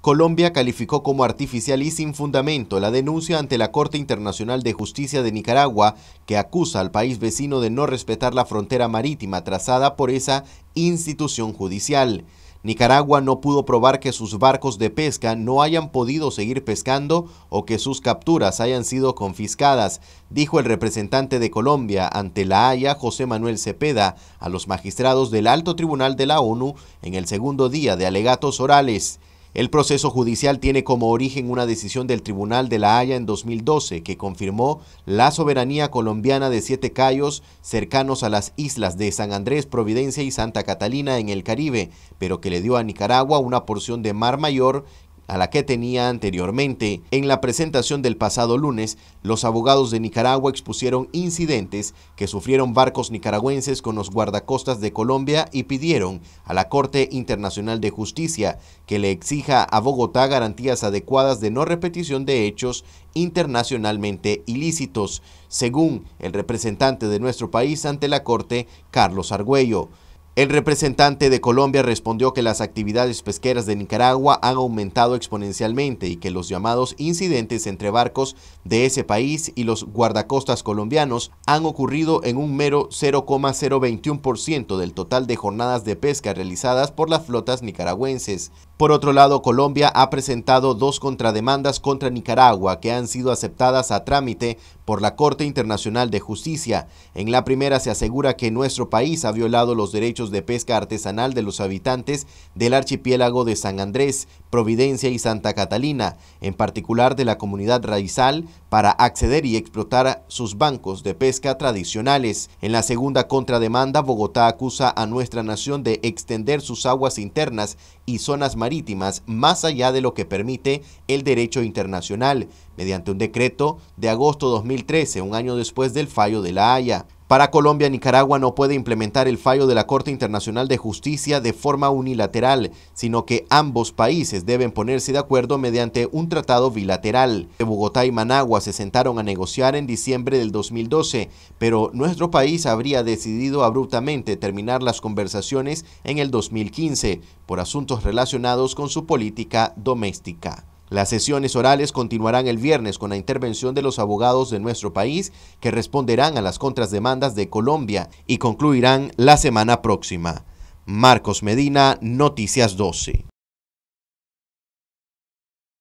Colombia calificó como artificial y sin fundamento la denuncia ante la Corte Internacional de Justicia de Nicaragua, que acusa al país vecino de no respetar la frontera marítima trazada por esa institución judicial. Nicaragua no pudo probar que sus barcos de pesca no hayan podido seguir pescando o que sus capturas hayan sido confiscadas, dijo el representante de Colombia ante la Haya, José Manuel Cepeda, a los magistrados del Alto Tribunal de la ONU en el segundo día de alegatos orales. El proceso judicial tiene como origen una decisión del Tribunal de la Haya en 2012 que confirmó la soberanía colombiana de siete cayos cercanos a las islas de San Andrés, Providencia y Santa Catalina en el Caribe, pero que le dio a Nicaragua una porción de mar mayor a la que tenía anteriormente. En la presentación del pasado lunes, los abogados de Nicaragua expusieron incidentes que sufrieron barcos nicaragüenses con los guardacostas de Colombia y pidieron a la Corte Internacional de Justicia que le exija a Bogotá garantías adecuadas de no repetición de hechos internacionalmente ilícitos, según el representante de nuestro país ante la Corte, Carlos Argüello. El representante de Colombia respondió que las actividades pesqueras de Nicaragua han aumentado exponencialmente y que los llamados incidentes entre barcos de ese país y los guardacostas colombianos han ocurrido en un mero 0,021% del total de jornadas de pesca realizadas por las flotas nicaragüenses. Por otro lado, Colombia ha presentado dos contrademandas contra Nicaragua que han sido aceptadas a trámite por la Corte Internacional de Justicia. En la primera se asegura que nuestro país ha violado los derechos de pesca artesanal de los habitantes del archipiélago de San Andrés, Providencia y Santa Catalina, en particular de la comunidad raizal, para acceder y explotar sus bancos de pesca tradicionales. En la segunda contrademanda, Bogotá acusa a nuestra nación de extender sus aguas internas y zonas marítimas más allá de lo que permite el derecho internacional, mediante un decreto de agosto 2000 2013, un año después del fallo de La Haya. Para Colombia, Nicaragua no puede implementar el fallo de la Corte Internacional de Justicia de forma unilateral, sino que ambos países deben ponerse de acuerdo mediante un tratado bilateral. Bogotá y Managua se sentaron a negociar en diciembre del 2012, pero nuestro país habría decidido abruptamente terminar las conversaciones en el 2015 por asuntos relacionados con su política doméstica. Las sesiones orales continuarán el viernes con la intervención de los abogados de nuestro país que responderán a las contrasdemandas de Colombia y concluirán la semana próxima. Marcos Medina, Noticias 12.